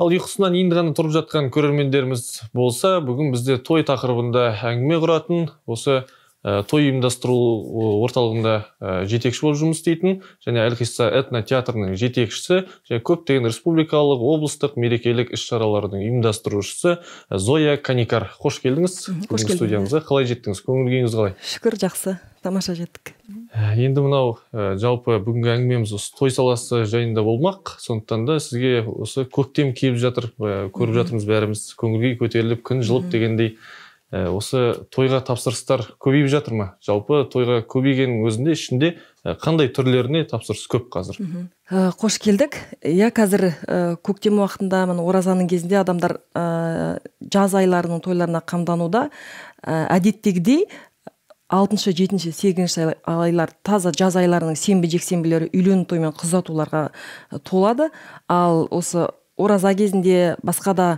ал ұйқысынан енді ғана тұрып жатқан көрермендеріміз болса бүгін бізде той тақырыбында әңгіме құратын осы э, той ұйымдастыру орталығында ә, жетекші болып жұмыс істейтін және әлқисса этно жетекшісі және көптеген республикалық облыстық мерекелік іс шаралардың ұйымдастырушысы э, зоя каникар қош келдіңіз қош келдіңіз студиямызға қалай жеттіңіз көңіл қалай шүкір жақсы тамаша жеттік э, енді мынау ә, жалпы бүгінгі әңгімеміз осы той саласы жайында болмақ сондықтан да сізге осы көктем келіп жатыр ә, көріп жатырмыз бәріміз көңіл күй көтеріліп күн жылып дегендей ә, осы тойға тапсырыстар көбейіп жатыр ма жалпы тойға көбейгеннің өзінде ішінде қандай түрлеріне тапсырыс көп қазір қош келдік иә қазір көктем уақытында міне оразаның кезінде адамдар жаз айларының тойларына қамдануда әдеттегідей алтыншы жетінші сегізінші айлар таза жаз айларының сенбі жексенбілері үйлену той мен қыз ұзатуларға э, толады ал осы ораза кезінде басқа да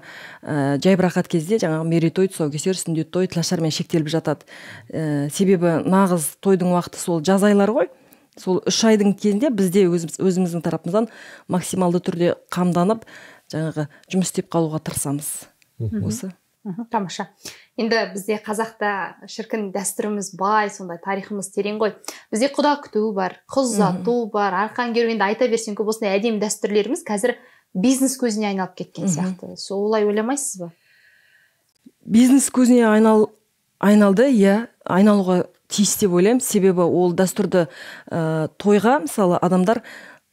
ә, э, жайбырақат кезде жаңағы мерейтой тұсаукесер сүндет той тілашармен шектеліп жатады ә, себебі нағыз тойдың уақыты сол жаз айлары ғой сол үш айдың кезінде бізде өзіміз, өзіміздің тарапымыздан максималды түрде қамданып жаңағы жұмыс істеп қалуға тырысамыз осы тамаша енді бізде қазақта шіркін дәстүріміз бай сондай тарихымыз терең ғой бізде құда күту бар қыз ұзату бар арқан керу енді айта берсең көп осындай әдемі дәстүрлеріміз қазір бизнес көзіне айналып кеткен сияқты сол олай ойламайсыз ба бизнес көзіне айнал айналды иә айналуға тиіс деп ойлаймын себебі ол дәстүрді ә, тойға мысалы адамдар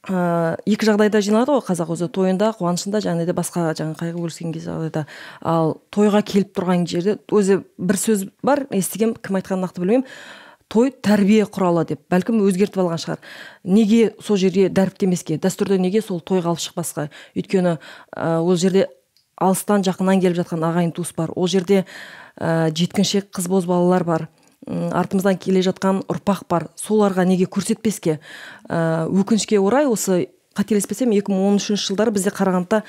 ә, екі жағдайда жиналады ғой қазақ өзі тойында қуанышында және де басқа жаңағы қайғы бөліскен жағдайда ал тойға келіп тұрған жерде өзі бір сөз бар естігем кім айтқанын нақты білмеймін той тәрбие құралы деп бәлкім өзгертіп алған шығар неге сол жерге дәріптемеске дәстүрді неге сол тойға алып шықпасқа өйткені ә, ол жерде алыстан жақыннан келіп жатқан ағайын туыс бар ол жерде ә, жеткіншек қыз бозбалалар бар артымыздан келе жатқан ұрпақ бар соларға неге көрсетпеске ә, өкінішке орай осы қателеспесем 2013 жылдары бізде қарағандыда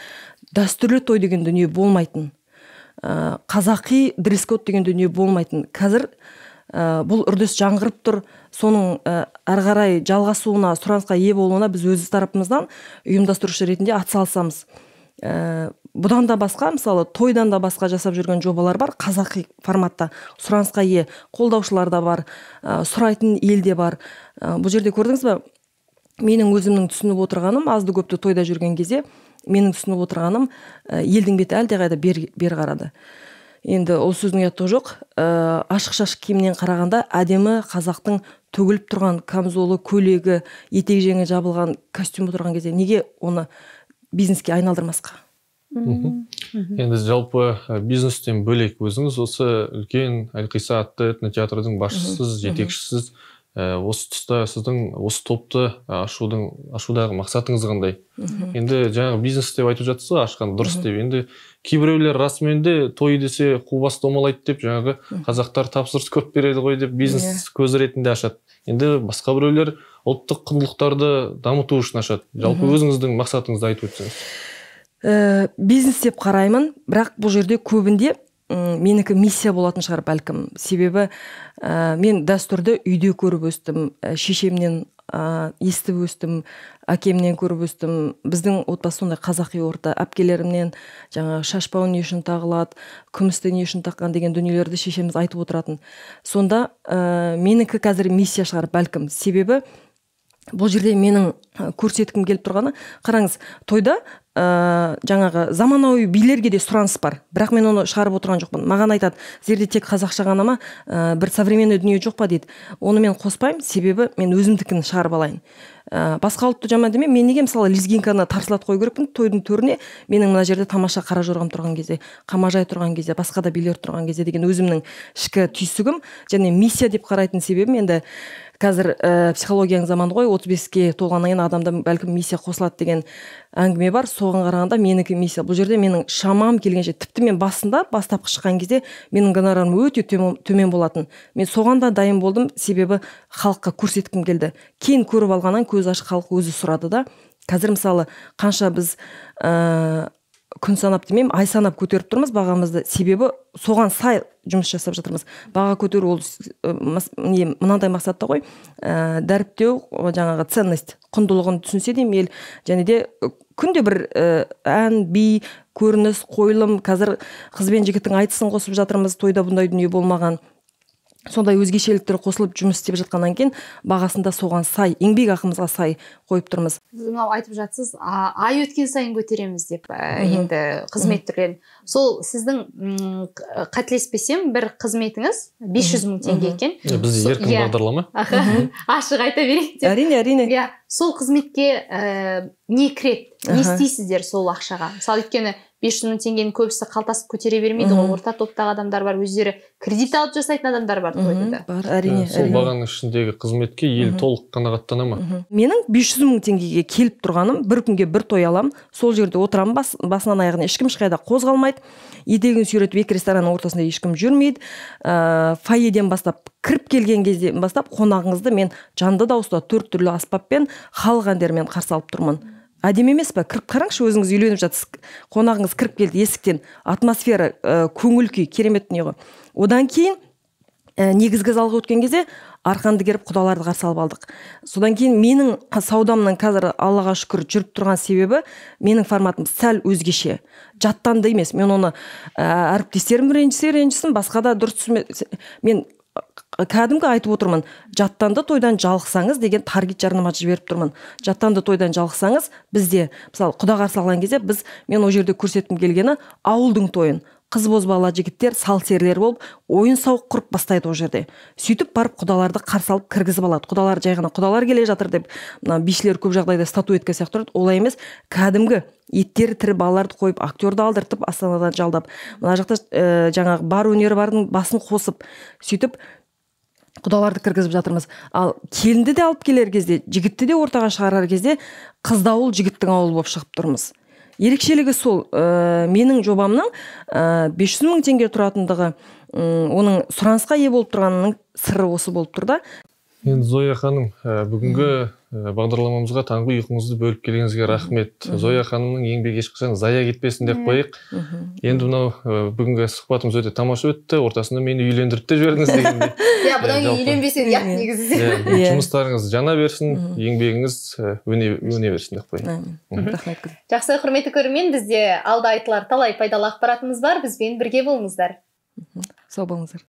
дәстүрлі той деген дүние болмайтын ә, қазақи дресс код деген дүние болмайтын қазір ә, бұл үрдіс жаңғырып тұр соның ә, әрі қарай жалғасуына сұранысқа ие болуына біз өз тарапымыздан ұйымдастырушы ретінде атсалысамыз ә, бұдан да басқа мысалы тойдан да басқа жасап жүрген жобалар бар қазақи форматта сұранысқа ие қолдаушылар да бар ә, сұрайтын ел де бар ә, бұл жерде көрдіңіз ба, менің өзімнің түсініп отырғаным азды көпті тойда жүрген кезде менің түсініп отырғаным елдің беті әлдеқайда бер, бер қарады енді ол сөздің ұяттығы жоқ ә, ашық киімнен қарағанда әдемі қазақтың төгіліп тұрған камзолы көйлегі етек жеңі жабылған костюм тұрған кезде неге оны бизнеске айналдырмасқа мхм енді жалпы бизнестен бөлек өзіңіз осы үлкен әлқиса атты этнотеатрдың басшысыз жетекшісіз осы тұста сіздің осы топты ашудың ашудағы мақсатыңыз қандай енді жаңағы бизнес деп айтып жатсыз ғой ашқан дұрыс деп енді кейбіреулер расымен де той десе қубас домалайды деп жаңағы қазақтар тапсырыс көп береді ғой деп бизнес иә. көзі ретінде ашады енді басқа біреулер ұлттық құндылықтарды дамыту үшін ашады жалпы өзіңіздің мақсатыңызды айтып өтсеңіз ә, бизнес деп қараймын бірақ бұл жерде көбінде менікі миссия болатын шығар бәлкім себебі ә, мен дәстүрді үйде көріп өстім ә, шешемнен ә, естіп өстім әкемнен көріп өстім біздің отбасы сондай қазақи орта әпкелерімнен жаңа шашпау не үшін тағылады күмісті не үшін таққан деген дүниелерді шешеміз айтып отыратын сонда ә, менікі қазір миссия шығар бәлкім себебі бұл жерде менің көрсеткім келіп тұрғаны қараңыз тойда ә, жаңағы заманауи билерге де сұраныс бар бірақ мен оны шығарып отырған жоқпын маған айтады сіздерде тек қазақша ғана ма ә, бір современный дүние жоқ па дейді оны мен қоспаймын себебі мен өзімдікін шығарып алайын ә, э, басқа ұлтты жаман демеймін мен неге мысалы лезгинканы тапсылатып қою керекпін тойдың төріне менің мына жерде тамаша қара жорғам тұрған кезде қамажай тұрған кезде басқа да билер тұрған кезде деген өзімнің ішкі түйсігім және миссия деп қарайтын себебім енді қазір ә, психологияның заманы ғой отыз беске толғаннан кейін адамда бәлкім миссия қосылады деген әңгіме бар соған қарағанда менікі миссия бұл жерде менің шамам келгенше тіпті мен басында бастапқы шыққан кезде менің гонорарым өте төмен болатын мен соған да дайын болдым себебі халыққа көрсеткім келді кейін көріп алғаннан өз ашық халық өзі сұрады да қазір мысалы қанша біз ә, күн санап демеймін ай санап көтеріп тұрмыз бағамызды себебі соған сай жұмыс жасап жатырмыз баға көтеру ол не мынандай мақсатта ғой ә, дәріптеу жаңағы ценность құндылығын түсінсе деймін ел және де күнде бір ән би көрініс қойылым қазір қыз бен жігіттің айтысын қосып жатырмыз тойда бұндай дүние болмаған сондай өзгешеліктер қосылып жұмыс істеп жатқаннан кейін бағасында соған сай еңбек ақымызға сай қойып тұрмыз мынау айтып жатсыз ай өткен сайын көтереміз деп енді қызмет түрлерін сол сіздің қатлеспесем қателеспесем бір қызметіңіз 500 мың теңге екен бізде еркін иә. бағдарлама ашық айта берейік әрине әрине иә сол қызметке э, не кіреді не істейсіздер сол ақшаға мысалы өйткені бес жүз мың теңгенің көбісі қалтасын көтере бермейді ғой орта топтағы адамдар бар өздері кредит алып жасайтын адамдар бар бар әрине ә, сол бағаның ішіндегі қызметке ел толық қанағаттана ма менің бес жүз мың теңгеге келіп тұрғаным бір күнге бір той аламын сол жерде отырамын бас, басынан аяғына ешкім ешқайда қозғалмайды етегін сүйретіп екі ресторанның ортасында ешкім жүрмейді ә, фойеден бастап кіріп келген кезден бастап қонағыңызды мен жанды дауыста төрт түрлі аспаппен халық әндерімен қарсы алып тұрмын әдемі емес па кіріп қараңызшы өзіңіз үйленіп жатырсыз қонағыңыз кіріп келді есіктен атмосфера ә, көңіл күй керемет дүние ғой одан кейін ә, негізгі залға өткен кезде арқанды керіп құдаларды қарсы алып алдық содан кейін менің саудамның қазір аллаға шүкір жүріп тұрған себебі менің форматым сәл өзгеше жаттанды емес мен оны ә, әріптестерім ренжісе ренжісін басқа да дұрыс мен кәдімгі айтып отырмын жаттанды тойдан жалықсаңыз деген таргет жарнама жіберіп тұрмын жаттанды тойдан жалықсаңыз бізде мысалы құда қарсы алған кезде біз мен ол жерде көрсеткім келгені ауылдың тойын қыз бозбала жігіттер серілер болып ойын сауық құрып бастайды ол жерде сөйтіп барып құдаларды қарсы алып кіргізіп алады құдалар жай ғана құдалар келе жатыр деп мына бишілер көп жағдайда статуэтка сияқты тұрады олай емес кәдімгі еттері тірі балаларды қойып актерді алдыртып астанадан жалдап мына жақта ә, жаңағы бар өнері бардың басын қосып сөйтіп құдаларды кіргізіп жатырмыз ал келінді де алып келер кезде жігітті де ортаға шығарар кезде қызды ауыл жігіттің ауылы болып шығып тұрмыз ерекшелігі сол ә, менің жобамның ә, э, 500 мың теңге тұратындығы оның сұранысқа ие болып тұрғанының сыры осы болып тұр да енді зоя ханым ә, бүгінгі э, бағдарламамызға таңғы ұйқыңызды бөліп келгеніңізге рахмет зоя ханымның еңбегі ешқашан зая кетпесін деп қояйық енді мынау э, бүгінгі сұхбатымыз өте тамаша өтті ортасында мені үйлендіріп те жібердіңіз дегендей иә бұдан кейін үйленбесең иә негізі жұмыстарыңыз жана берсін еңбегіңіз өне өне берсін деп қояйын рахмет жақсы құрметті көрермен бізде алда айтылар талай пайдалы ақпаратымыз бар бізбен бірге болыңыздар сау болыңыздар